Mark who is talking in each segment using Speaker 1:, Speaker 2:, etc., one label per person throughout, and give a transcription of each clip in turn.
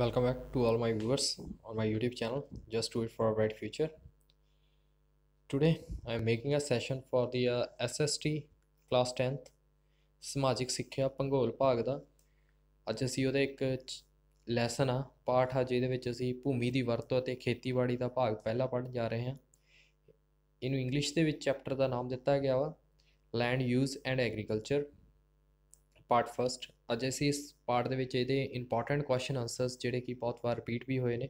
Speaker 1: welcome back to all my viewers on my youtube channel just do it for a bright future today i am making a session for the uh, sst class 10th ਸਮਾਜਿਕ ਸਿੱਖਿਆ ਭੰਗੋਲ ਭਾਗ ਦਾ ਅੱਜ ਅਸੀਂ ਉਹਦੇ ਇੱਕ lesson ਆ ਪਾਠ ਆ ਜਿਹਦੇ ਵਿੱਚ ਅਸੀਂ ਭੂਮੀ ਦੀ ਵਰਤੋਂ ਅਤੇ ਖੇਤੀਬਾੜੀ ਦਾ ਭਾਗ pehla ਪੜ੍ਹਨ ਜਾ ਰਹੇ ਹਾਂ ਇਹਨੂੰ ਇੰਗਲਿਸ਼ ਦੇ ਵਿੱਚ ਚੈਪਟਰ ਦਾ ਨਾਮ ਦਿੱਤਾ ਗਿਆ ਵਾ land use and agriculture part first ਅੱਜ ਅਸੀਂ ਇਸ ਪਾਰਟ ਦੇ ਵਿੱਚ ਇਹਦੇ ਇੰਪੋਰਟੈਂਟ ਕੁਐਸਚਨ ਆਨਸਰਸ ਜਿਹੜੇ ਕਿ ਬਹੁਤ ਵਾਰ ਰਿਪੀਟ ਵੀ ਹੋਏ ਨੇ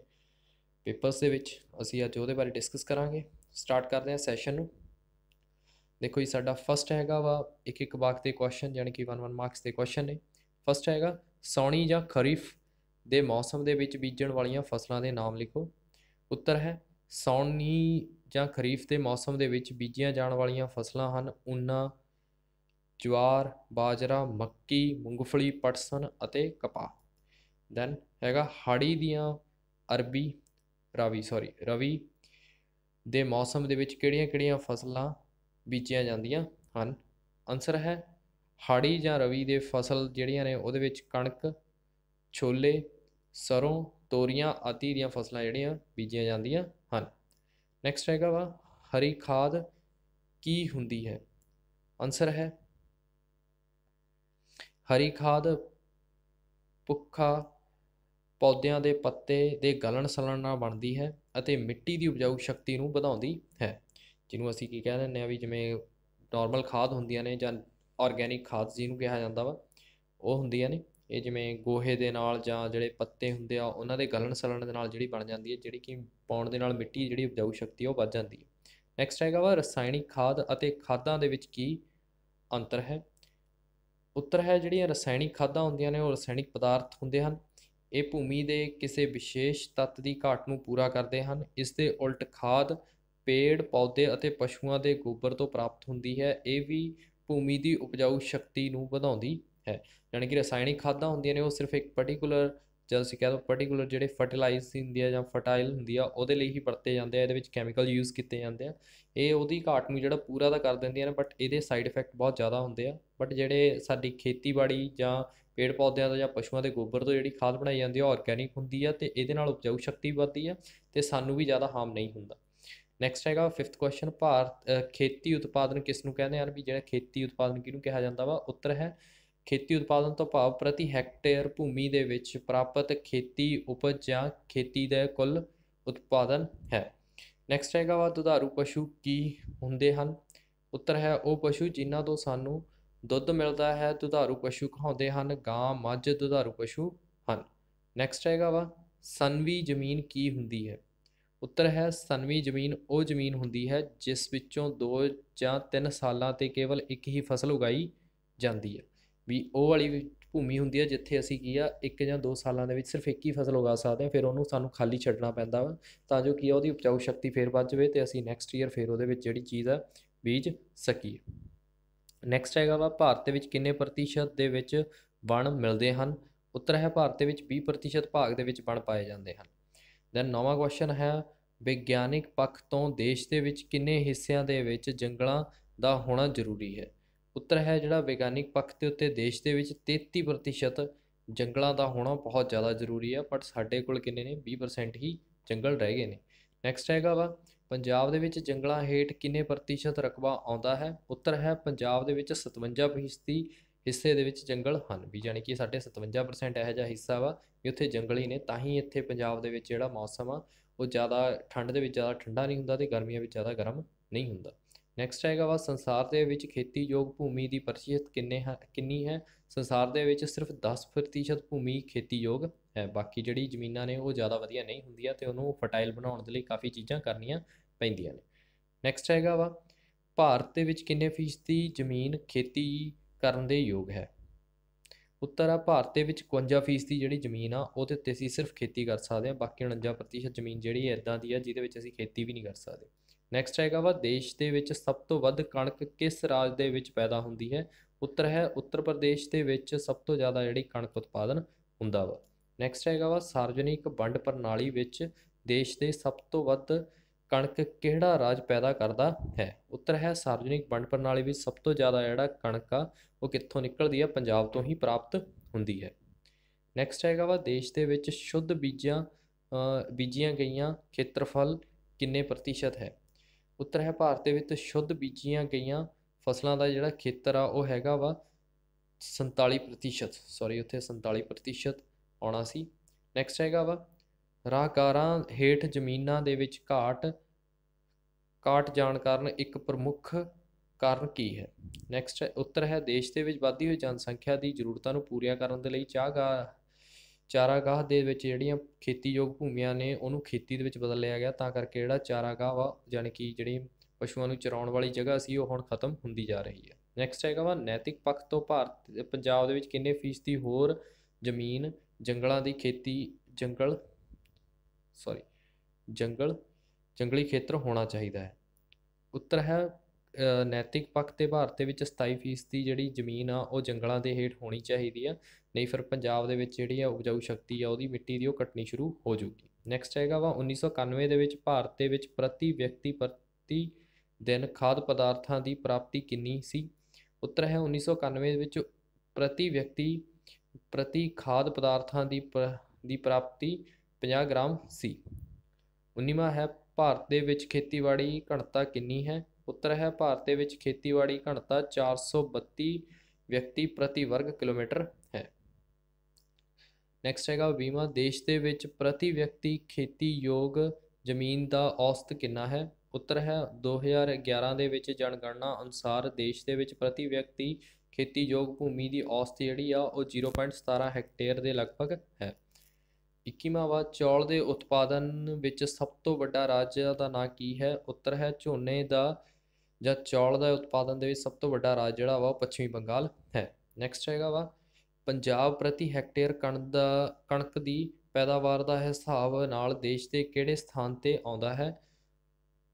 Speaker 1: ਪੇਪਰਸ ਦੇ ਵਿੱਚ ਅਸੀਂ ਅੱਜ ਉਹਦੇ ਬਾਰੇ ਡਿਸਕਸ ਕਰਾਂਗੇ ਸਟਾਰਟ ਕਰਦੇ ਹਾਂ ਸੈਸ਼ਨ ਨੂੰ ਦੇਖੋ ਜੀ ਸਾਡਾ ਫਸਟ ਹੈਗਾ ਵਾ ਇੱਕ ਇੱਕ ਵਾਕ ਦੇ ਕੁਐਸਚਨ ਯਾਨੀ ਕਿ 1 1 ਮਾਰਕਸ ਦੇ ਕੁਐਸਚਨ ਨੇ ਫਸਟ ਹੈਗਾ ਸੌਣੀ ਜਾਂ ਖਰੀਫ ਦੇ ਮੌਸਮ ਦੇ ਵਿੱਚ ਬੀਜਣ ਵਾਲੀਆਂ ਫਸਲਾਂ ਦੇ ਨਾਮ ਲਿਖੋ ਉੱਤਰ ਹੈ ਸੌਣੀ ਜਾਂ ਖਰੀਫ ਦੇ ਮੌਸਮ ਦੇ ਵਿੱਚ ਬੀਜੀਆਂ ਜਾਣ ਵਾਲੀਆਂ ਫਸਲਾਂ ਹਨ ਉਨਾ ਜਵਾਰ ਬਾਜਰਾ ਮੱਕੀ ਮੂੰਗਫਲੀ ਪਟਸਨ ਅਤੇ ਕਪਾਹ ਦੈਨ ਹੈਗਾ ਹਾੜੀ ਦੀਆਂ ਅਰਬੀ ਰਵੀ ਸੌਰੀ ਰਵੀ ਦੇ ਮੌਸਮ ਦੇ ਵਿੱਚ ਕਿਹੜੀਆਂ-ਕਿਹੜੀਆਂ ਫਸਲਾਂ ਬੀਜੀਆਂ ਜਾਂਦੀਆਂ ਹਨ ਆਨਸਰ ਹੈ ਹਾੜੀ ਜਾਂ ਰਵੀ ਦੇ ਫਸਲ ਜਿਹੜੀਆਂ ਨੇ ਉਹਦੇ ਵਿੱਚ ਕਣਕ ਛੋਲੇ ਸਰੋਂ ਤੋਰੀਆਂ ਆਦਿ ਦੀਆਂ ਫਸਲਾਂ ਜਿਹੜੀਆਂ ਬੀਜੀਆਂ ਜਾਂਦੀਆਂ ਹਨ ਨੈਕਸਟ ਹੈਗਾ ਵਾ ਹਰੀ ਖਾਦ ਕੀ ਹੁੰਦੀ ਹੈ ਆਨਸਰ ਹੈ ਹਰੀ ਖਾਦ ਭੁੱਖਾ ਪੌਦਿਆਂ ਦੇ ਪੱਤੇ ਦੇ ਗਲਣ ਸਲਣ ਨਾਲ ਬਣਦੀ ਹੈ ਅਤੇ ਮਿੱਟੀ ਦੀ ਉਪਜਾਊ ਸ਼ਕਤੀ ਨੂੰ ਵਧਾਉਂਦੀ ਹੈ ਜਿਹਨੂੰ ਅਸੀਂ ਕੀ ਕਹਿ ਦਿੰਦੇ ਆ ਵੀ ਜਿਵੇਂ ਨਾਰਮਲ ਖਾਦ ਹੁੰਦੀਆਂ ਨੇ ਜਾਂ ਆਰਗੈਨਿਕ ਖਾਦ ਜਿਹਨੂੰ ਕਿਹਾ ਜਾਂਦਾ ਵਾ ਉਹ ਹੁੰਦੀਆਂ ਨੇ ਇਹ ਜਿਵੇਂ ਗੋਹੇ ਦੇ ਨਾਲ ਜਾਂ ਜਿਹੜੇ ਪੱਤੇ ਹੁੰਦੇ ਆ ਉਹਨਾਂ ਦੇ ਗਲਣ ਸਲਣ ਦੇ ਨਾਲ ਜਿਹੜੀ ਬਣ ਜਾਂਦੀ ਹੈ ਜਿਹੜੀ ਕਿ ਪਾਉਣ ਦੇ ਨਾਲ ਮਿੱਟੀ ਜਿਹੜੀ ਉਪਜਾਊ ਸ਼ਕਤੀ ਉਹ ਵੱਧ ਜਾਂਦੀ ਹੈ ਨੈਕਸਟ ਹੈਗਾ ਵਾ ਰਸਾਇਣਿਕ ਖਾਦ ਅਤੇ ਖਾਦਾਂ ਦੇ ਵਿੱਚ ਕੀ ਅੰਤਰ ਹੈ ਉੱਤਰ ਹੈ ਜਿਹੜੀਆਂ ਰਸਾਇਣਿਕ ਖਾਦਾਂ ਹੁੰਦੀਆਂ ਨੇ ਉਹ ਰਸਾਇਣਿਕ ਪਦਾਰਥ ਹੁੰਦੇ ਹਨ ਇਹ ਭੂਮੀ ਦੇ ਕਿਸੇ ਵਿਸ਼ੇਸ਼ ਤੱਤ ਦੀ ਘਾਟ ਨੂੰ ਪੂਰਾ ਕਰਦੇ ਹਨ ਇਸ ਦੇ ਉਲਟ ਖਾਦ ਪੇੜ ਪੌਦੇ ਅਤੇ ਪਸ਼ੂਆਂ ਦੇ ਗੋਬਰ ਤੋਂ ਪ੍ਰਾਪਤ ਹੁੰਦੀ ਹੈ ਇਹ ਵੀ ਭੂਮੀ ਦੀ ਉਪਜਾਊ ਸ਼ਕਤੀ ਨੂੰ ਵਧਾਉਂਦੀ ਹੈ ਯਾਨੀ ਕਿ ਰਸਾਇਣਿਕ ਖਾਦਾਂ ਹੁੰਦੀਆਂ ਨੇ ਉਹ ਸਿਰਫ ਇੱਕ ਪਾਰਟਿਕੂਲਰ ਜਦ ਅਸੀਂ ਕਹਿੰਦੇ ਪਾਰਟਿਕੂਲਰ ਜਿਹੜੇ ਫਰਟੀਲਾਈਜ਼ ਹੁੰਦੀ ਆ ਜਾਂ ਫਰਟਾਈਲ ਹੁੰਦੀ ਆ ਉਹਦੇ ਲਈ ਹੀ ਵਰਤੇ ਜਾਂਦੇ ਆ ਇਹਦੇ ਵਿੱਚ ਕੈਮੀਕਲ ਯੂਜ਼ ਕੀਤੇ ਜਾਂਦੇ ਆ ਇਹ ਉਹਦੀ ਘਾਟ ਨੂੰ ਜਿਹੜਾ ਪੂਰਾ ਦਾ ਕਰ ਦਿੰਦੀਆਂ ਨੇ ਬਟ ਇਹਦੇ ਸਾਈਡ ਇਫੈਕਟ ਬਹੁਤ ਜ਼ਿਆਦਾ ਹੁੰਦੇ ਆ ਬਟ ਜਿਹੜੇ ਸਾਡੀ ਖੇਤੀਬਾੜੀ ਜਾਂ ਪੇੜ ਪੌਦਿਆਂ ਦਾ ਜਾਂ ਪਸ਼ੂਆਂ ਦੇ ਗੋਬਰ ਤੋਂ ਜਿਹੜੀ ਖਾਦ ਬਣਾਈ ਜਾਂਦੀ ਆ ਆਰਗੈਨਿਕ ਹੁੰਦੀ ਆ ਤੇ ਇਹਦੇ ਨਾਲ ਉਪਜਾਊ ਸ਼ਕਤੀ ਵੱਧਦੀ ਆ ਤੇ ਸਾਨੂੰ ਵੀ ਜ਼ਿਆਦਾ ਹਾਰਮ ਨਹੀਂ ਹੁੰਦਾ ਨੈਕਸਟ ਹੈਗਾ 5th ਕੁਐਸਚਨ ਭਾਰਤ ਖੇਤੀ ਉਤਪਾਦਨ ਕਿਸ ਨੂੰ ਕਹਿੰਦੇ ਹਨ ਵੀ ਜਿਹੜਾ ਖੇਤੀ ਉਤਪਾਦਨ ਕਿਹਨੂੰ ਕਿਹਾ ਜਾਂਦਾ ਵਾ ਉੱਤਰ ਹੈ ਖੇਤੀ ਉਤਪਾਦਨ ਤੋਂ ਭਾਵ ਪ੍ਰਤੀ ਹੈਕਟੇਅਰ ਭੂਮੀ ਦੇ ਵਿੱਚ ਪ੍ਰਾਪਤ ਖੇਤੀ ਉਪਜ ਜਾਂ ਖੇਤੀ ਦਾ ਕੁੱਲ ਉਤਪਾਦਨ ਹੈ ਨੈਕਸਟ ਹੈਗਾ ਵਾ ਦੁਧਾਰੂ ਪਸ਼ੂ ਕੀ ਹੁੰਦੇ ਹਨ ਉੱਤਰ ਹੈ ਉਹ ਪਸ਼ੂ ਜਿਨ੍ਹਾਂ ਤੋਂ ਸਾਨੂੰ ਦੁੱਧ ਮਿਲਦਾ ਹੈ ਦੁਧਾਰੂ ਪਸ਼ੂ ਕਹਾਉਂਦੇ ਹਨ ਗਾਂ ਮੱਝ ਦੁਧਾਰੂ ਪਸ਼ੂ ਹਨ ਨੈਕਸਟ ਹੈਗਾ ਵਾ ਸਨਵੀ ਜ਼ਮੀਨ ਕੀ ਹੁੰਦੀ ਹੈ ਉੱਤਰ ਹੈ ਸਨਵੀ ਜ਼ਮੀਨ ਉਹ ਜ਼ਮੀਨ ਹੁੰਦੀ ਹੈ ਜਿਸ ਵਿੱਚੋਂ 2 ਜਾਂ 3 ਸਾਲਾਂ ਤੇ ਕੇਵਲ ਇੱਕ ਹੀ ਫਸਲ ਉਗਾਈ ਜਾਂਦੀ ਹੈ ਵੀ ਉਹ ਵਾਲੀ ਭੂਮੀ ਹੁੰਦੀ ਹੈ ਜਿੱਥੇ ਅਸੀਂ ਕੀ ਆ ਇੱਕ ਜਾਂ ਦੋ ਸਾਲਾਂ ਦੇ ਵਿੱਚ ਸਿਰਫ ਇੱਕ ਹੀ ਫਸਲ ਉਗਾ ਸਕਦੇ ਹਾਂ ਫਿਰ ਉਹਨੂੰ ਸਾਨੂੰ ਖਾਲੀ ਛੱਡਣਾ ਪੈਂਦਾ ਵਾ ਤਾਂ ਜੋ ਕੀ ਆ ਉਹਦੀ ਉਪਜਾਊ ਸ਼ਕਤੀ ਫੇਰ ਵੱਧ ਜਾਵੇ ਤੇ ਅਸੀਂ ਨੈਕਸਟ ਈਅਰ ਫੇਰ ਉਹਦੇ ਵਿੱਚ ਜਿਹੜੀ ਚੀਜ਼ ਆ ਬੀਜ ਸਕੀਏ ਨੈਕਸਟ ਹੈਗਾ ਵਾ ਭਾਰਤ ਦੇ ਵਿੱਚ ਕਿੰਨੇ ਪ੍ਰਤੀਸ਼ਤ ਦੇ ਵਿੱਚ ਵਣ ਮਿਲਦੇ ਹਨ ਉੱਤਰ ਹੈ ਭਾਰਤ ਦੇ ਵਿੱਚ 20% ਭਾਗ ਦੇ ਵਿੱਚ ਵਣ ਪਾਏ ਜਾਂਦੇ ਹਨ ਦੈਨ ਨੌਵਾਂ ਕੁਐਸਚਨ ਹੈ ਵਿਗਿਆਨਿਕ ਪੱਖ ਤੋਂ ਦੇਸ਼ ਦੇ ਵਿੱਚ ਕਿੰਨੇ ਹਿੱਸਿਆਂ ਦੇ ਵਿੱਚ ਜੰਗਲਾਂ ਦਾ ਹੋਣਾ ਜ਼ਰੂਰੀ ਹੈ ਉੱਤਰ ਹੈ ਜਿਹੜਾ ਵਿਗਿਆਨਿਕ ਪੱਖ ਦੇ ਉੱਤੇ ਦੇਸ਼ ਦੇ ਵਿੱਚ 33% ਜੰਗਲਾਂ ਦਾ ਹੋਣਾ ਬਹੁਤ ਜ਼ਿਆਦਾ ਜ਼ਰੂਰੀ ਹੈ ਪਰ ਸਾਡੇ ਕੋਲ ਕਿੰਨੇ ਨੇ 20% ਹੀ ਜੰਗਲ ਰਹਿ ਗਏ ਨੇ ਨੈਕਸਟ ਹੈਗਾ ਵਾ ਪੰਜਾਬ ਦੇ ਵਿੱਚ ਜੰਗਲਾਂ ਹੇਠ ਕਿੰਨੇ ਪ੍ਰਤੀਸ਼ਤ ਰਕਬਾ ਆਉਂਦਾ ਹੈ ਉੱਤਰ ਹੈ ਪੰਜਾਬ ਦੇ ਵਿੱਚ 57% ਹਿੱਸੇ ਦੇ ਵਿੱਚ ਜੰਗਲ ਹਨ ਵੀ ਯਾਨੀ ਕਿ ਸਾਡੇ 57% ਇਹੋ ਜਿਹਾ ਹਿੱਸਾ ਵਾ ਵੀ ਉੱਥੇ ਜੰਗਲ ਹੀ ਨੇ ਤਾਂ ਹੀ ਇੱਥੇ ਪੰਜਾਬ ਦੇ ਵਿੱਚ ਜਿਹੜਾ ਮੌਸਮ ਆ ਉਹ ਜ਼ਿਆਦਾ ਠੰਡ ਦੇ ਵਿੱਚ ਜ਼ਿਆਦਾ ਠੰਡਾ ਨਹੀਂ ਹੁੰਦਾ ਤੇ ਗਰਮੀਆਂ ਵਿੱਚ ਜ਼ਿਆਦਾ ਗਰਮ ਨਹੀਂ ਹੁੰਦਾ ਨੈਕਸਟ ਹੈਗਾ ਵਾ ਸੰਸਾਰ ਦੇ ਵਿੱਚ ਖੇਤੀਯੋਗ ਭੂਮੀ ਦੀ ਪ੍ਰਤੀਸ਼ਤ ਕਿੰਨੇ ਕਿੰਨੀ ਹੈ ਸੰਸਾਰ ਦੇ ਵਿੱਚ ਸਿਰਫ 10% ਭੂਮੀ ਖੇਤੀਯੋਗ ਹੈ ਬਾਕੀ ਜਿਹੜੀ ਜ਼ਮੀਨਾਂ ਨੇ ਉਹ ਜ਼ਿਆਦਾ ਵਧੀਆ ਨਹੀਂ ਹੁੰਦੀਆਂ ਤੇ ਉਹਨੂੰ ਫਰਟਾਈਲ ਬਣਾਉਣ ਦੇ ਲਈ ਕਾਫੀ ਚੀਜ਼ਾਂ ਕਰਨੀਆਂ ਪੈਂਦੀਆਂ ਨੇ ਨੈਕਸਟ ਹੈਗਾ ਵਾ ਭਾਰਤ ਦੇ ਵਿੱਚ ਕਿੰਨੇ ਫੀਸਦੀ ਜ਼ਮੀਨ ਖੇਤੀ ਕਰਨ ਦੇ ਯੋਗ ਹੈ ਉੱਤਰ ਆ ਭਾਰਤ ਦੇ ਵਿੱਚ 51% ਜਿਹੜੀ ਜ਼ਮੀਨ ਆ ਉਹਦੇ ਉੱਤੇ ਅਸੀਂ ਸਿਰਫ ਖੇਤੀ ਕਰ ਸਕਦੇ ਆ ਬਾਕੀ 49% ਜ਼ਮੀਨ ਜਿਹੜੀ ਐਦਾਂ ਦੀ ਆ ਜਿਹਦੇ ਵਿੱਚ ਅਸੀਂ ਖੇਤੀ ਵੀ ਨਹੀਂ ਕਰ ਸਕਦੇ ਨੈਕਸਟ ਹੈਗਾ ਵਾ ਦੇਸ਼ ਦੇ ਵਿੱਚ ਸਭ ਤੋਂ ਵੱਧ ਕਣਕ ਕਿਸ ਰਾਜ ਦੇ ਵਿੱਚ ਪੈਦਾ ਹੁੰਦੀ ਹੈ ਉੱਤਰ ਹੈ ਉੱਤਰ ਪ੍ਰਦੇਸ਼ ਦੇ ਵਿੱਚ ਸਭ ਤੋਂ ਜ਼ਿਆਦਾ ਜਿਹੜੀ ਕਣਕ ਉਤਪਾਦਨ ਹੁੰਦਾ ਵਾ ਨੈਕਸਟ ਹੈਗਾ ਵਾ ਸਾਰਜਨਿਕ ਵੰਡ ਪ੍ਰਣਾਲੀ ਵਿੱਚ ਦੇਸ਼ ਦੇ ਸਭ ਤੋਂ ਵੱਧ ਕਣਕ ਕਿਹੜਾ ਰਾਜ ਪੈਦਾ ਕਰਦਾ ਹੈ ਉੱਤਰ ਹੈ ਸਾਰਜਨਿਕ ਵੰਡ ਪ੍ਰਣਾਲੀ ਵਿੱਚ ਸਭ ਤੋਂ ਜ਼ਿਆਦਾ ਜਿਹੜਾ ਕਣਕ ਆ ਉਹ ਕਿੱਥੋਂ ਨਿਕਲਦੀ ਹੈ ਪੰਜਾਬ ਤੋਂ ਹੀ ਪ੍ਰਾਪਤ ਹੁੰਦੀ ਹੈ ਨੈਕਸਟ ਹੈਗਾ ਵਾ ਦੇਸ਼ ਦੇ ਵਿੱਚ ਸ਼ੁੱਧ ਬੀਜਾਂ ਬੀਜੀਆਂ ਗਈਆਂ ਖੇਤਰਫਲ ਕਿੰਨੇ ਪ੍ਰਤੀਸ਼ਤ ਹੈ ਉੱਤਰ ਹੈ ਭਾਰਤ ਦੇ ਵਿੱਚ ਸ਼ੁੱਧ ਬੀਜੀਆਂ ਗਈਆਂ ਫਸਲਾਂ ਦਾ ਜਿਹੜਾ ਖੇਤਰ ਆ ਉਹ ਹੈਗਾ ਵਾ 47% ਸੌਰੀ ਉੱਥੇ 47% ਆਉਣਾ ਸੀ ਨੈਕਸਟ ਹੈਗਾ ਵਾ ਰਾਹਕਾਰਾਂ ਹੇਠ ਜ਼ਮੀਨਾਂ ਦੇ ਵਿੱਚ ਘਾਟ ਘਾਟ ਜਾਣ ਕਾਰਨ ਇੱਕ ਪ੍ਰਮੁੱਖ ਕਾਰਨ ਕੀ ਹੈ ਨੈਕਸਟ ਉੱਤਰ ਹੈ ਦੇਸ਼ ਦੇ ਵਿੱਚ ਵਧਦੀ ਹੋਈ ਜਨਸੰਖਿਆ ਦੀ ਜ਼ਰੂਰਤਾਂ ਨੂੰ ਪੂਰੀਆਂ ਕਰਨ ਦੇ ਲਈ ਚਾਹਗਾ ਚਾਰਾਗਾਹ ਦੇ ਵਿੱਚ ਜਿਹੜੀਆਂ ਖੇਤੀਯੋਗ ਭੂਮੀਆਂ ਨੇ ਉਹਨੂੰ ਖੇਤੀ ਦੇ ਵਿੱਚ ਬਦਲ ਲਿਆ ਗਿਆ ਤਾਂ ਕਰਕੇ ਜਿਹੜਾ ਚਾਰਾਗਾਹ ਵਾ ਯਾਨੀ ਕਿ ਜਿਹੜੀ ਪਸ਼ੂਆਂ ਨੂੰ ਚਰਾਉਣ ਵਾਲੀ ਜਗ੍ਹਾ ਸੀ ਉਹ ਹੁਣ ਖਤਮ ਹੁੰਦੀ ਜਾ ਰਹੀ ਹੈ ਨੈਕਸਟ ਹੈਗਾ ਵਾ ਨੈਤਿਕ ਪੱਖ ਤੋਂ ਭਾਰਤ ਪੰਜਾਬ ਦੇ ਵਿੱਚ ਕਿੰਨੇ ਫੀਸਦੀ ਹੋਰ ਜ਼ਮੀਨ ਜੰਗਲਾਂ ਦੀ ਖੇਤੀ ਜੰਗਲ ਸੌਰੀ ਜੰਗਲ ਜੰਗਲੀ ਖੇਤਰ ਹੋਣਾ ਚਾਹੀਦਾ ਹੈ ਉੱਤਰ ਹੈ ਨੈਤਿਕ ਪੱਖ ਤੇ ਭਾਰਤ ਦੇ ਵਿੱਚ 27% ਜਿਹੜੀ ਜ਼ਮੀਨ ਆ ਉਹ ਜੰਗਲਾਂ ਦੇ ਹੇਠ ਹੋਣੀ ਚਾਹੀਦੀ ਆ ਨਹੀਂ ਫਿਰ ਪੰਜਾਬ ਦੇ ਵਿੱਚ ਜਿਹੜੀ ਆ ਉਪਜਾਊ ਸ਼ਕਤੀ ਆ ਉਹਦੀ ਮਿੱਟੀ ਦੀ ਉਹ ਘਟਣੀ ਸ਼ੁਰੂ ਹੋ ਜੂਗੀ ਨੈਕਸਟ ਹੈਗਾ ਵਾ 1991 ਦੇ ਵਿੱਚ ਭਾਰਤ ਦੇ ਵਿੱਚ ਪ੍ਰਤੀ ਵਿਅਕਤੀ ਪ੍ਰਤੀ ਦਿਨ ਖਾਦ ਪਦਾਰਥਾਂ ਦੀ ਪ੍ਰਾਪਤੀ ਕਿੰਨੀ ਸੀ ਉੱਤਰ ਹੈ 1991 ਦੇ ਵਿੱਚ ਪ੍ਰਤੀ ਵਿਅਕਤੀ ਪ੍ਰਤੀ ਖਾਦ ਪਦਾਰਥਾਂ ਦੀ ਦੀ ਪ੍ਰਾਪਤੀ 50 ਗ੍ਰਾਮ ਸੀ 19ਵਾਂ ਹੈ ਭਾਰਤ ਦੇ ਵਿੱਚ ਖੇਤੀਬਾੜੀ ਘਣਤਾ ਕਿੰਨੀ ਹੈ ਉੱਤਰ ਹੈ ਭਾਰਤ ਦੇ ਵਿੱਚ ਖੇਤੀਬਾੜੀ ਘਣਤਾ 432 ਵਿਅਕਤੀ ਪ੍ਰਤੀ ਵਰਗ ਕਿਲੋਮੀਟਰ ਹੈ ਨੈਕਸਟ ਹੈਗਾ ਬੀਮਾ ਦੇਸ਼ ਦੇ ਵਿੱਚ ਪ੍ਰਤੀ ਵਿਅਕਤੀ ਖੇਤੀ ਯੋਗ ਜ਼ਮੀਨ ਦਾ ਔਸਤ ਕਿੰਨਾ ਹੈ ਉੱਤਰ ਹੈ 2011 ਦੇ ਵਿੱਚ ਜਨਗਣਨਾ ਅਨੁਸਾਰ ਦੇਸ਼ ਦੇ ਵਿੱਚ ਪ੍ਰਤੀ ਵਿਅਕਤੀ ਖੇਤੀਯੋਗ ਭੂਮੀ ਦੀ ਔਸਤ ਜਿਹੜੀ ਆ ਉਹ 0.17 ਹੈਕਟੇਅਰ ਦੇ ਲਗਭਗ ਹੈ 21ਵਾਂ ਵਾ ਚੌਲ ਦੇ ਉਤਪਾਦਨ ਵਿੱਚ ਸਭ ਤੋਂ ਵੱਡਾ ਰਾਜ ਦਾ ਨਾਂ ਕੀ ਹੈ ਉੱਤਰ ਹੈ ਝੋਨੇ ਦਾ ਜਾਂ ਚੌਲ ਦਾ ਉਤਪਾਦਨ ਦੇ ਵਿੱਚ ਸਭ ਤੋਂ ਵੱਡਾ ਰਾਜ ਜਿਹੜਾ ਵਾ ਉਹ ਪੱਛਮੀ ਬੰਗਾਲ ਹੈ ਨੈਕਸਟ ਹੈਗਾ ਵਾ ਪੰਜਾਬ ਪ੍ਰਤੀ ਹੈਕਟੇਅਰ ਕਣਕ ਦਾ ਕਣਕ ਦੀ ਪੈਦਾਵਾਰ ਦਾ ਹਿਸਾਬ ਨਾਲ ਦੇਸ਼ ਦੇ ਕਿਹੜੇ ਸਥਾਨ ਤੇ ਆਉਂਦਾ ਹੈ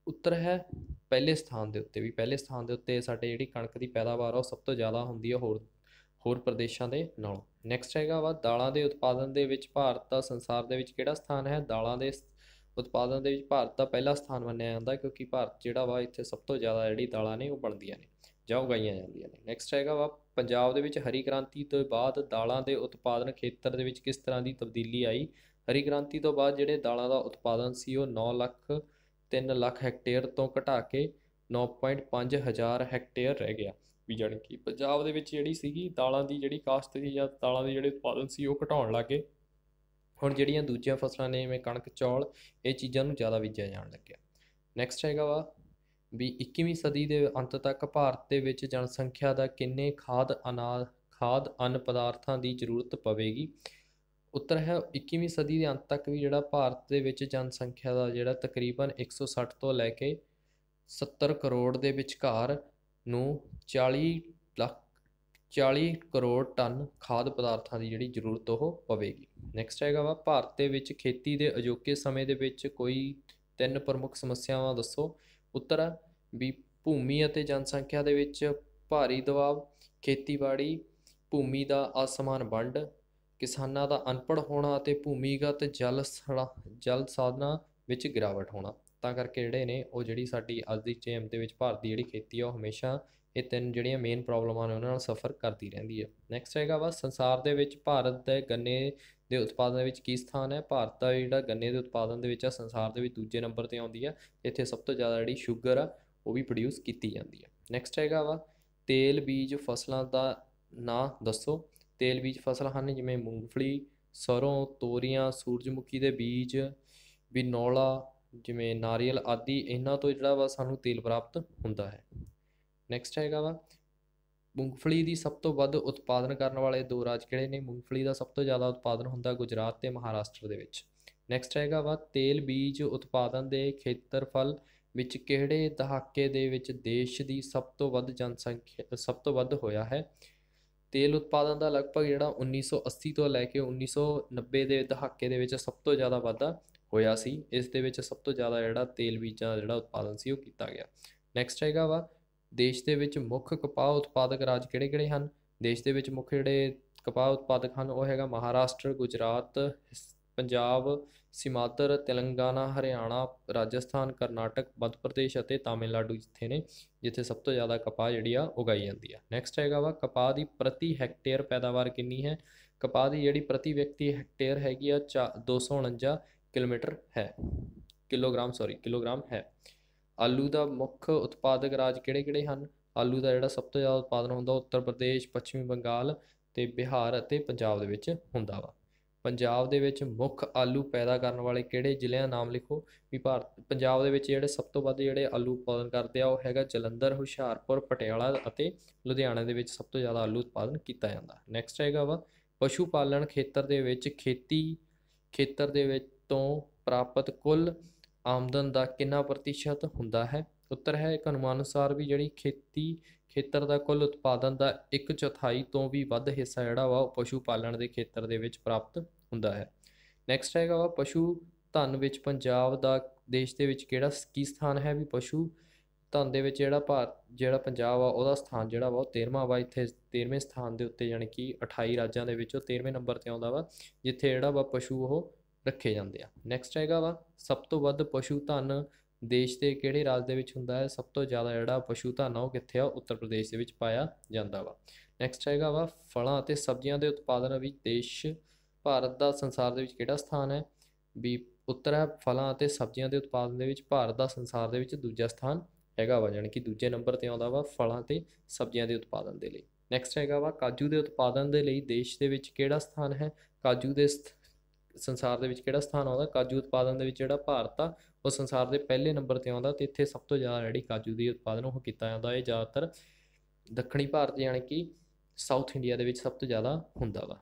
Speaker 1: ਉੱਤਰ ਹੈ ਪਹਿਲੇ ਸਥਾਨ ਦੇ ਉੱਤੇ ਵੀ ਪਹਿਲੇ ਸਥਾਨ ਦੇ ਉੱਤੇ ਸਾਡੇ ਜਿਹੜੀ ਕਣਕ ਦੀ ਪੈਦਾਵਾਰ ਆ ਉਹ ਸਭ ਤੋਂ ਜ਼ਿਆਦਾ ਹੁੰਦੀ ਹੈ ਹੋਰ ਹੋਰ ਪ੍ਰਦੇਸ਼ਾਂ ਦੇ ਨਾਲੋਂ ਨੈਕਸਟ ਹੈਗਾ ਵਾ ਦਾਲਾਂ ਦੇ ਉਤਪਾਦਨ ਦੇ ਵਿੱਚ ਭਾਰਤ ਦਾ ਸੰਸਾਰ ਦੇ ਵਿੱਚ ਕਿਹੜਾ ਸਥਾਨ ਹੈ ਦਾਲਾਂ ਦੇ ਉਤਪਾਦਨ ਦੇ ਵਿੱਚ ਭਾਰਤ ਦਾ ਪਹਿਲਾ ਸਥਾਨ ਮੰਨਿਆ ਜਾਂਦਾ ਕਿਉਂਕਿ ਭਾਰਤ ਜਿਹੜਾ ਵਾ ਇੱਥੇ ਸਭ ਤੋਂ ਜ਼ਿਆਦਾ ਜਿਹੜੀ ਦਾਲਾਂ ਨੇ ਉਹ ਬਣਦੀਆਂ ਨੇ ਜਾਂ ਉਗਾਈਆਂ ਜਾਂਦੀਆਂ ਨੇ ਨੈਕਸਟ ਹੈਗਾ ਵਾ ਪੰਜਾਬ ਦੇ ਵਿੱਚ ਹਰੀ ਕ੍ਰਾਂਤੀ ਤੋਂ ਬਾਅਦ ਦਾਲਾਂ ਦੇ ਉਤਪਾਦਨ ਖੇਤਰ ਦੇ ਵਿੱਚ ਕਿਸ ਤਰ੍ਹਾਂ ਦੀ ਤਬਦੀਲੀ ਆਈ ਹਰੀ ਕ੍ਰਾਂਤੀ ਤੋਂ ਬਾਅਦ ਜਿਹੜੇ ਦਾਲਾਂ ਦਾ ਉਤਪਾਦਨ ਸੀ ਉਹ 9 ਲੱਖ 3 ਲੱਖ ਹੈਕਟੇਅਰ ਤੋਂ ਘਟਾ ਕੇ 9.5 ਹਜ਼ਾਰ ਹੈਕਟੇਅਰ ਰਹਿ ਗਿਆ ਵੀ ਜਾਨਕੀ ਕਿ ਪੰਜਾਬ ਦੇ ਵਿੱਚ ਜਿਹੜੀ ਸੀਗੀ ਦਾਲਾਂ ਦੀ ਜਿਹੜੀ ਕਾਸ਼ਤ ਸੀ ਜਾਂ ਦਾਲਾਂ ਦੇ ਜਿਹੜੇ ਉਤਪਾਦਨ ਸੀ ਉਹ ਘਟਾਉਣ ਲੱਗੇ ਹੁਣ ਜਿਹੜੀਆਂ ਦੂਜੀਆਂ ਫਸਲਾਂ ਨੇ ਜਿਵੇਂ ਕਣਕ ਚੌਲ ਇਹ ਚੀਜ਼ਾਂ ਨੂੰ ਜ਼ਿਆਦਾ ਵਿਜਿਆ ਜਾਣ ਲੱਗਿਆ ਨੈਕਸਟ ਹੈਗਾ ਵਾ ਵੀ 21ਵੀਂ ਸਦੀ ਦੇ ਅੰਤ ਤੱਕ ਭਾਰਤ ਦੇ ਵਿੱਚ ਜਨਸੰਖਿਆ ਦਾ ਕਿੰਨੇ ਖਾਦ ਅਨਾਜ ਖਾਦ ਅਨ ਪਦਾਰਥਾਂ ਦੀ ਜ਼ਰੂਰਤ ਪਵੇਗੀ ਉੱਤਰ ਹੈ 21ਵੀਂ ਸਦੀ ਦੇ ਅੰਤ ਤੱਕ ਵੀ ਜਿਹੜਾ ਭਾਰਤ ਦੇ ਵਿੱਚ ਜਨਸੰਖਿਆ ਦਾ ਜਿਹੜਾ ਤਕਰੀਬਨ 160 ਤੋਂ ਲੈ ਕੇ 70 ਕਰੋੜ ਦੇ ਵਿਚਕਾਰ ਨੂੰ 40 ਲੱਖ 40 ਕਰੋੜ ਟਨ ਖਾਦ ਪਦਾਰਥਾਂ ਦੀ ਜਿਹੜੀ ਜ਼ਰੂਰਤ ਉਹ ਪਵੇਗੀ ਨੈਕਸਟ ਹੈਗਾ ਵਾ ਭਾਰਤ ਦੇ ਵਿੱਚ ਖੇਤੀ ਦੇ ਅਜੋਕੇ ਸਮੇਂ ਦੇ ਵਿੱਚ ਕੋਈ ਤਿੰਨ ਪ੍ਰਮੁੱਖ ਸਮੱਸਿਆਵਾਂ ਦੱਸੋ ਉੱਤਰ ਵੀ ਭੂਮੀ ਅਤੇ ਜਨਸੰਖਿਆ ਦੇ ਵਿੱਚ ਭਾਰੀ ਦਬਾਅ ਖੇਤੀਬਾੜੀ ਭੂਮੀ ਦਾ ਅਸਮਾਨ ਵੰਡ ਕਿਸਾਨਾਂ ਦਾ ਅਨਪੜ ਹੋਣਾ ਅਤੇ ਭੂਮੀਗਤ ਜਲ ਜਲ ਸਾਧਨਾ ਵਿੱਚ ਗਿਰਾਵਟ ਹੋਣਾ ਤਾਂ ਕਰਕੇ ਜਿਹੜੇ ਨੇ ਉਹ ਜਿਹੜੀ ਸਾਡੀ ਅੱਜ ਦੀ ਚੇਮ ਦੇ ਵਿੱਚ ਭਾਰਤ ਦੀ ਜਿਹੜੀ ਖੇਤੀ ਆ ਉਹ ਹਮੇਸ਼ਾ ਇਹ ਤਿੰਨ ਜਿਹੜੀਆਂ ਮੇਨ ਪ੍ਰੋਬਲਮਾਂ ਨੇ ਉਹਨਾਂ ਨਾਲ ਸਫਰ ਕਰਦੀ ਰਹਿੰਦੀ ਹੈ ਨੈਕਸਟ ਹੈਗਾ ਵਾ ਸੰਸਾਰ ਦੇ ਵਿੱਚ ਭਾਰਤ ਦੇ ਗੰਨੇ ਦੇ ਉਤਪਾਦਨ ਵਿੱਚ ਕੀ ਸਥਾਨ ਹੈ ਭਾਰਤ ਦਾ ਜਿਹੜਾ ਗੰਨੇ ਦੇ ਉਤਪਾਦਨ ਦੇ ਵਿੱਚ ਆ ਸੰਸਾਰ ਦੇ ਵਿੱਚ ਦੂਜੇ ਨੰਬਰ ਤੇ ਆਉਂਦੀ ਹੈ ਇੱਥੇ ਸਭ ਤੋਂ ਜ਼ਿਆਦਾ ਜਿਹੜੀ ਸ਼ੂਗਰ ਆ ਉਹ ਵੀ ਪ੍ਰੋਡਿਊਸ ਕੀਤੀ ਜਾਂਦੀ ਹੈ ਨੈਕਸਟ ਹੈਗਾ ਵਾ ਤੇਲ ਬੀਜ ਫਸਲਾਂ ਦਾ ਨਾਂ ਦੱਸੋ ਤੇਲ ਬੀਜ ਫਸਲ ਹਨ ਜਿਵੇਂ ਮੂੰਗਫਲੀ ਸਰੋਂ ਤੋਰੀਆਂ ਸੂਰਜਮੁਖੀ ਦੇ ਬੀਜ ਬਿਨੌਲਾ ਜਿਵੇਂ ਨਾਰੀਅਲ ਆਦਿ ਇਹਨਾਂ ਤੋਂ ਜਿਹੜਾ ਵਾ ਸਾਨੂੰ ਤੇਲ ਪ੍ਰਾਪਤ ਹੁੰਦਾ ਹੈ ਨੈਕਸਟ ਹੈਗਾ ਵਾ ਮੂੰਗਫਲੀ ਦੀ ਸਭ ਤੋਂ ਵੱਧ ਉਤਪਾਦਨ ਕਰਨ ਵਾਲੇ ਦੋ ਰਾਜ ਕਿਹੜੇ ਨੇ ਮੂੰਗਫਲੀ ਦਾ ਸਭ ਤੋਂ ਜ਼ਿਆਦਾ ਉਤਪਾਦਨ ਹੁੰਦਾ ਗੁਜਰਾਤ ਤੇ ਮਹਾਰਾਸ਼ਟਰ ਦੇ ਵਿੱਚ ਨੈਕਸਟ ਹੈਗਾ ਵਾ ਤੇਲ ਬੀਜ ਉਤਪਾਦਨ ਦੇ ਖੇਤਰਫਲ ਵਿੱਚ ਕਿਹੜੇ ਦਹਾਕੇ ਦੇ ਵਿੱਚ ਦੇਸ਼ ਦੀ ਸਭ ਤੋਂ ਵੱਧ ਜਨਸੰਖਿਆ ਸਭ ਤੋਂ ਵੱਧ ਹੋਇਆ ਹੈ ਤੇਲ ਉਤਪਾਦਨ ਦਾ ਲਗਭਗ ਜਿਹੜਾ 1980 ਤੋਂ ਲੈ ਕੇ 1990 ਦੇ ਦਹਾਕੇ ਦੇ ਵਿੱਚ ਸਭ ਤੋਂ ਜ਼ਿਆਦਾ ਵਾਧਾ ਹੋਇਆ ਸੀ ਇਸ ਦੇ ਵਿੱਚ ਸਭ ਤੋਂ ਜ਼ਿਆਦਾ ਜਿਹੜਾ ਤੇਲ ਬੀਜਾਂ ਜਿਹੜਾ ਉਤਪਾਦਨ ਸੀ ਉਹ ਕੀਤਾ ਗਿਆ ਨੈਕਸਟ ਹੈਗਾ ਵਾ ਦੇਸ਼ ਦੇ ਵਿੱਚ ਮੁੱਖ ਕਪਾਹ ਉਤਪਾਦਕ ਰਾਜ ਕਿਹੜੇ-ਕਿਹੜੇ ਹਨ ਦੇਸ਼ ਦੇ ਵਿੱਚ ਮੁੱਖ ਜਿਹੜੇ ਕਪਾਹ ਉਤਪਾਦਕ ਹਨ ਉਹ ਹੈਗਾ ਮਹਾਰਾਸ਼ਟਰ ਗੁਜਰਾਤ ਪੰਜਾਬ ਸਿਮਾਤਰ ਤੇਲੰਗਾਨਾ ਹਰਿਆਣਾ ਰਾਜਸਥਾਨ ਕਰਨਾਟਕ ਮੱਧ ਪ੍ਰਦੇਸ਼ ਅਤੇ ਤਾਮਿਲਨਾਡੂ ਜਿੱਥੇ ਨੇ ਜਿੱਥੇ ਸਭ ਤੋਂ ਜ਼ਿਆਦਾ ਕਪਾਹ ਜਿਹੜੀ ਆ ਉਗਾਈ ਜਾਂਦੀ ਆ ਨੈਕਸਟ ਹੈਗਾ ਵਾ ਕਪਾਹ ਦੀ ਪ੍ਰਤੀ ਹੈਕਟੇਅਰ ਪੈਦਾਵਾਰ ਕਿੰਨੀ ਹੈ ਕਪਾਹ ਦੀ ਜਿਹੜੀ ਪ੍ਰਤੀ ਵਿਅਕਤੀ ਹੈਕਟੇਅਰ ਹੈਗੀ ਆ 249 ਕਿਲੋਮੀਟਰ ਹੈ ਕਿਲੋਗ੍ਰਾਮ ਸੌਰੀ ਕਿਲੋਗ੍ਰਾਮ ਹੈ ਆਲੂ ਦਾ ਮੁੱਖ ਉਤਪਾਦਕ ਰਾਜ ਕਿਹੜੇ-ਕਿਹੜੇ ਹਨ ਆਲੂ ਦਾ ਜਿਹੜਾ ਸਭ ਤੋਂ ਜ਼ਿਆਦਾ ਉਤਪਾਦਨ ਹੁੰਦਾ ਉੱਤਰ ਪ੍ਰਦੇਸ਼ ਪੱਛਮੀ ਬੰਗਾਲ ਤੇ ਬਿਹਾਰ ਅਤੇ ਪੰਜਾਬ ਦੇ ਵਿੱਚ ਹੁੰਦਾ ਵਾ ਪੰਜਾਬ ਦੇ ਵਿੱਚ ਮੁੱਖ ਆਲੂ ਪੈਦਾ ਕਰਨ ਵਾਲੇ ਕਿਹੜੇ ਜ਼ਿਲ੍ਹਿਆਂ ਨਾਮ ਲਿਖੋ ਵੀ ਭਾਰਤ ਪੰਜਾਬ ਦੇ ਵਿੱਚ ਜਿਹੜੇ ਸਭ ਤੋਂ ਵੱਧ ਜਿਹੜੇ ਆਲੂ ਉਤਪਾਦਨ ਕਰਦੇ ਆ ਉਹ ਹੈਗਾ ਜਲੰਧਰ ਹੁਸ਼ਿਆਰਪੁਰ ਪਟਿਆਲਾ ਅਤੇ ਲੁਧਿਆਣਾ ਦੇ ਵਿੱਚ ਸਭ ਤੋਂ ਜ਼ਿਆਦਾ ਆਲੂ ਉਤਪਾਦਨ ਕੀਤਾ ਜਾਂਦਾ ਨੈਕਸਟ ਹੈਗਾ ਵਾ ਪਸ਼ੂ ਪਾਲਣ ਖੇਤਰ ਦੇ ਵਿੱਚ ਖੇਤੀ ਖੇਤਰ ਦੇ ਵਿੱਚ ਤੋਂ ਪ੍ਰਾਪਤ ਕੁੱਲ ਆਮਦਨ ਦਾ ਕਿੰਨਾ ਪ੍ਰਤੀਸ਼ਤ ਹੁੰਦਾ ਹੈ ਉੱਤਰ ਹੈ ਇੱਕ ਅਨੁਮਾਨ ਅਨੁਸਾਰ ਵੀ ਜਿਹੜੀ ਖੇਤੀ ਖੇਤਰ ਦਾ ਕੁੱਲ ਉਤਪਾਦਨ ਦਾ 1/4 ਤੋਂ ਵੀ ਵੱਧ ਹਿੱਸਾ ਜਿਹੜਾ ਵਾ ਉਹ ਪਸ਼ੂ ਪਾਲਣ ਦੇ ਖੇਤਰ ਦੇ ਵਿੱਚ ਪ੍ਰਾਪਤ ਹੁੰਦਾ ਹੈ ਨੈਕਸਟ ਹੈਗਾ ਵਾ ਪਸ਼ੂ ਧਨ ਵਿੱਚ ਪੰਜਾਬ ਦਾ ਦੇਸ਼ ਦੇ ਵਿੱਚ ਕਿਹੜਾ ਕੀ ਸਥਾਨ ਹੈ ਵੀ ਪਸ਼ੂ ਧਨ ਦੇ ਵਿੱਚ ਜਿਹੜਾ ਭਾਰਤ ਜਿਹੜਾ ਪੰਜਾਬ ਆ ਉਹਦਾ ਸਥਾਨ ਜਿਹੜਾ ਵਾ ਉਹ 13ਵਾਂ ਵਾ ਇੱਥੇ 13ਵੇਂ ਸਥਾਨ ਦੇ ਉੱਤੇ ਯਾਨੀ ਕਿ 28 ਰਾਜਾਂ ਦੇ ਵਿੱਚੋਂ 13ਵੇਂ ਨੰਬਰ ਤੇ ਆਉਂਦਾ ਵਾ ਜਿੱਥੇ ਜਿਹੜਾ ਵਾ ਪਸ਼ੂ ਉਹ ਰੱਖੇ ਜਾਂਦੇ ਆ ਨੈਕਸਟ ਹੈਗਾ ਵਾ ਸਭ ਤੋਂ ਵੱਧ ਪਸ਼ੂ ਧਨ ਦੇਸ਼ ਦੇ ਕਿਹੜੇ ਰਾਜ ਦੇ ਵਿੱਚ ਹੁੰਦਾ ਹੈ ਸਭ ਤੋਂ ਜ਼ਿਆਦਾ ਜਿਹੜਾ ਪਸ਼ੂ ਧਨ ਉਹ ਕਿੱਥੇ ਆ ਉੱਤਰ ਪ੍ਰਦੇਸ਼ ਦੇ ਵਿੱਚ ਪਾਇਆ ਜਾਂਦਾ ਵਾ ਨੈਕਸਟ ਹੈਗਾ ਵਾ ਫਲਾਂ ਅਤੇ ਸਬਜ਼ੀਆਂ ਦੇ ਉਤਪਾਦਨ ਵਿੱਚ ਦੇਸ਼ ਭਾਰਤ ਦਾ ਸੰਸਾਰ ਦੇ ਵਿੱਚ ਕਿਹੜਾ ਸਥਾਨ ਹੈ ਵੀ ਉੱਤਰ ਹੈ ਫਲਾਂ ਅਤੇ ਸਬਜ਼ੀਆਂ ਦੇ ਉਤਪਾਦਨ ਦੇ ਵਿੱਚ ਭਾਰਤ ਦਾ ਸੰਸਾਰ ਦੇ ਵਿੱਚ ਦੂਜਾ ਸਥਾਨ ਹੈਗਾ ਵਾ ਯਾਨੀ ਕਿ ਦੂਜੇ ਨੰਬਰ ਤੇ ਆਉਂਦਾ ਵਾ ਫਲਾਂ ਤੇ ਸਬਜ਼ੀਆਂ ਦੇ ਉਤਪਾਦਨ ਦੇ ਲਈ ਨੈਕਸਟ ਹੈਗਾ ਵਾ ਕਾਜੂ ਦੇ ਉਤਪਾਦਨ ਦੇ ਲਈ ਦੇਸ਼ ਦੇ ਵਿੱਚ ਕਿਹੜਾ ਸਥਾਨ ਹੈ ਕਾਜੂ ਦੇ ਸੰਸਾਰ ਦੇ ਵਿੱਚ ਕਿਹੜਾ ਸਥਾਨ ਆਉਂਦਾ ਕਾਜੂ ਉਤਪਾਦਨ ਦੇ ਵਿੱਚ ਜਿਹੜਾ ਭਾਰਤ ਆ ਉਹ ਸੰਸਾਰ ਦੇ ਪਹਿਲੇ ਨੰਬਰ ਤੇ ਆਉਂਦਾ ਤੇ ਇੱਥੇ ਸਭ ਤੋਂ ਜ਼ਿਆਦਾ ਜਿਹੜੀ ਕਾਜੂ ਦੀ ਉਤਪਾਦਨ ਉਹ ਕੀਤਾ ਜਾਂਦਾ ਹੈ ਜ਼ਿਆਦਾਤਰ ਦੱਖਣੀ ਭਾਰਤ ਯਾਨੀ ਕਿ ਸਾਊਥ ਇੰਡੀਆ ਦੇ ਵਿੱਚ ਸਭ ਤੋਂ ਜ਼ਿਆਦਾ ਹੁੰਦਾ ਵਾ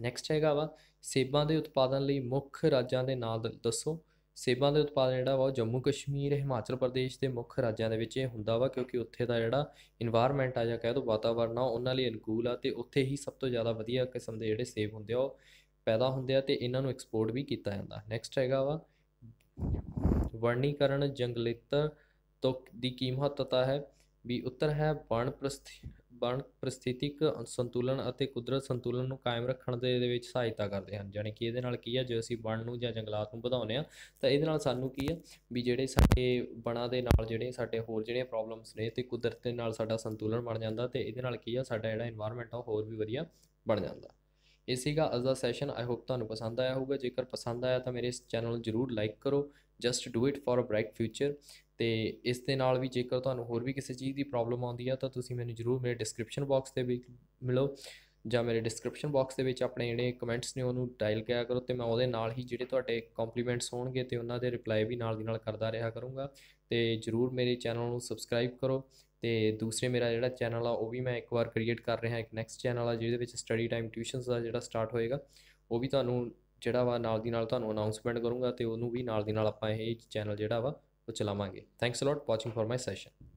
Speaker 1: ਨੈਕਸਟ ਹੈਗਾ ਵਾ ਸੇਬਾਂ ਦੇ ਉਤਪਾਦਨ ਲਈ ਮੁੱਖ ਰਾਜਾਂ ਦੇ ਨਾਂ ਦੱਸੋ ਸੇਬਾਂ ਦੇ ਉਤਪਾਦਨ ਜਿਹੜਾ ਵਾ ਉਹ ਜੰਮੂ ਕਸ਼ਮੀਰ ਹਿਮਾਚਲ ਪ੍ਰਦੇਸ਼ ਦੇ ਮੁੱਖ ਰਾਜਾਂ ਦੇ ਵਿੱਚ ਇਹ ਹੁੰਦਾ ਵਾ ਕਿਉਂਕਿ ਉੱਥੇ ਦਾ ਜਿਹੜਾ এনवायरमेंट ਆ ਜਾਂ ਕਹਿ ਦੋ ਵਾਤਾਵਰਣ ਆ ਉਹਨਾਂ ਲਈ ਅਨੁਕੂਲ ਆ ਤੇ ਉੱਥੇ ਹੀ ਸਭ ਤੋਂ ਜ਼ਿਆਦਾ ਵਧੀਆ ਕਿਸਮ ਦੇ ਜਿਹੜੇ ਸੇਬ ਹੁੰਦੇ ਆ ਉਹ ਪੈਦਾ ਹੁੰਦੇ ਆ ਤੇ ਇਹਨਾਂ ਨੂੰ ਐਕਸਪੋਰਟ ਵੀ ਕੀਤਾ ਜਾਂਦਾ ਨੈਕਸਟ ਹੈਗਾ ਵਾ ਵਰਣੀਕਰਨ ਜੰਗਲਿਤ ਤੋਂ ਦੀ ਕੀ ਮਹੱਤਤਾ ਹੈ ਵੀ ਉੱਤਰ ਹੈ ਵਣ ਪ੍ਰਸਥਿ ਵਣ ਪ੍ਰਸਥਿਤਿਕ ਸੰਤੁਲਨ ਅਤੇ ਕੁਦਰਤ ਸੰਤੁਲਨ ਨੂੰ ਕਾਇਮ ਰੱਖਣ ਦੇ ਦੇ ਵਿੱਚ ਸਹਾਇਤਾ ਕਰਦੇ ਹਨ ਯਾਨੀ ਕਿ ਇਹਦੇ ਨਾਲ ਕੀ ਹੈ ਜੇ ਅਸੀਂ ਵਣ ਨੂੰ ਜਾਂ ਜੰਗਲਾਤ ਨੂੰ ਵਧਾਉਨੇ ਆ ਤਾਂ ਇਹਦੇ ਨਾਲ ਸਾਨੂੰ ਕੀ ਹੈ ਵੀ ਜਿਹੜੇ ਸਾਡੇ ਬਣਾ ਦੇ ਨਾਲ ਜਿਹੜੇ ਸਾਡੇ ਹੋਰ ਜਿਹੜੇ ਪ੍ਰੋਬਲਮਸ ਨੇ ਤੇ ਕੁਦਰਤ ਦੇ ਨਾਲ ਸਾਡਾ ਸੰਤੁਲਨ ਬਣ ਜਾਂਦਾ ਤੇ ਇਹਦੇ ਨਾਲ ਕੀ ਹੈ ਸਾਡਾ ਜਿਹੜਾ এনवायरमेंट ਆ ਹੋਰ ਵੀ ਵਧੀਆ ਬਣ ਜਾਂਦਾ ਇਹ ਸੀਗਾ ਅੱਜ ਦਾ ਸੈਸ਼ਨ ਆਈ ਹੋਪ ਤੁਹਾਨੂੰ ਪਸੰਦ ਆਇਆ ਹੋਊਗਾ ਜੇਕਰ ਪਸੰਦ ਆਇਆ ਤਾਂ ਮੇਰੇ ਇਸ ਚੈਨਲ ਨੂੰ ਜਰੂਰ ਲਾਈਕ ਕਰੋ just do it for a bright future ਤੇ ਇਸ ਦੇ ਨਾਲ ਵੀ ਜੇਕਰ ਤੁਹਾਨੂੰ ਹੋਰ ਵੀ ਕਿਸੇ ਚੀਜ਼ ਦੀ ਪ੍ਰੋਬਲਮ ਆਉਂਦੀ ਆ ਤਾਂ ਤੁਸੀਂ ਮੈਨੂੰ ਜਰੂਰ ਮੇਰੇ ਡਿਸਕ੍ਰਿਪਸ਼ਨ ਬਾਕਸ ਦੇ ਵਿੱਚ ਮਿਲੋ ਜਾਂ ਮੇਰੇ ਡਿਸਕ੍ਰਿਪਸ਼ਨ ਬਾਕਸ ਦੇ ਵਿੱਚ ਆਪਣੇ ਜਿਹੜੇ ਕਮੈਂਟਸ ਨੇ ਉਹਨੂੰ ਡਾਇਲ ਕਰਿਆ ਕਰੋ ਤੇ ਮੈਂ ਉਹਦੇ ਨਾਲ ਹੀ ਜਿਹੜੇ ਤੁਹਾਡੇ ਕੰਪਲੀਮੈਂਟਸ ਹੋਣਗੇ ਤੇ ਉਹਨਾਂ ਦੇ ਰਿਪਲਾਈ ਵੀ ਨਾਲ ਦੀ ਨਾਲ ਕਰਦਾ ਰਿਹਾ ਕਰੂੰਗਾ ਤੇ ਜਰੂਰ ਮੇਰੇ ਚੈਨਲ ਨੂੰ ਸਬਸਕ੍ਰਾਈਬ ਕਰੋ ਤੇ ਦੂਸਰੇ ਮੇਰਾ ਜਿਹੜਾ ਚੈਨਲ ਆ ਉਹ ਵੀ ਮੈਂ ਇੱਕ ਵਾਰ ਕ੍ਰੀਏਟ ਕਰ ਰਿਹਾ ਇੱਕ ਨੈਕਸਟ ਚੈਨਲ ਆ ਜਿਹਦੇ ਵਿੱਚ ਸਟੱਡੀ ਟਾਈਮ ਟਿਊਸ਼ਨਸ ਦਾ ਜਿਹੜਾ ਸਟਾਰਟ ਹੋਏਗਾ ਉਹ ਵੀ ਤੁਹਾਨੂੰ ਜਿਹੜਾ ਵਾ ਨਾਲ ਦੀ ਨਾਲ ਤੁਹਾਨੂੰ ਅਨਾਉਂਸਮੈਂਟ ਕਰੂੰਗਾ ਤੇ ਉਹਨੂੰ ਵੀ ਨਾਲ ਦੀ ਨਾਲ ਆਪਾਂ ਇਹ ਚੈਨਲ ਜਿਹੜਾ ਵਾ ਉਹ ਚਲਾਵਾਂਗੇ thanks a lot watching for my session